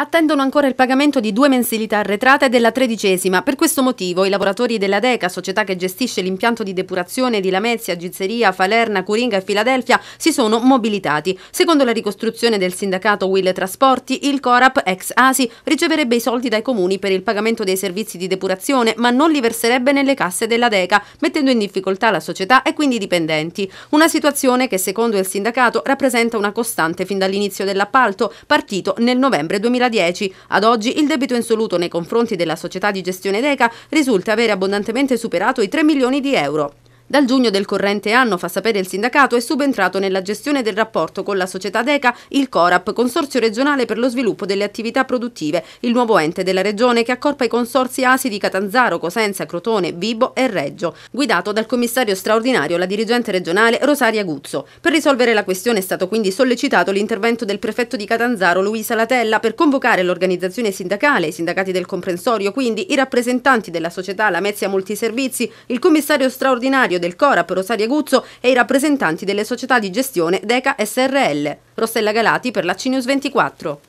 attendono ancora il pagamento di due mensilità arretrate della tredicesima. Per questo motivo i lavoratori della DECA, società che gestisce l'impianto di depurazione di Lamezia, Gizzeria, Falerna, Curinga e Filadelfia, si sono mobilitati. Secondo la ricostruzione del sindacato Will Trasporti, il Corap, ex ASI, riceverebbe i soldi dai comuni per il pagamento dei servizi di depurazione, ma non li verserebbe nelle casse della DECA, mettendo in difficoltà la società e quindi i dipendenti. Una situazione che, secondo il sindacato, rappresenta una costante fin dall'inizio dell'appalto, partito nel novembre 2019. 2010. Ad oggi il debito insoluto nei confronti della società di gestione DECA risulta avere abbondantemente superato i 3 milioni di euro. Dal giugno del corrente anno, fa sapere il sindacato, è subentrato nella gestione del rapporto con la società DECA il CORAP, Consorzio regionale per lo sviluppo delle attività produttive, il nuovo ente della regione che accorpa i consorsi ASI di Catanzaro, Cosenza, Crotone, Vibo e Reggio, guidato dal commissario straordinario, la dirigente regionale Rosaria Guzzo. Per risolvere la questione è stato quindi sollecitato l'intervento del prefetto di Catanzaro, Luisa Latella, per convocare l'organizzazione sindacale, i sindacati del comprensorio, quindi i rappresentanti della società Lamezia Multiservizi, il commissario straordinario segretario del CORAP Rosaria Guzzo e i rappresentanti delle società di gestione DECA SRL. Rossella Galati per la CNews 24.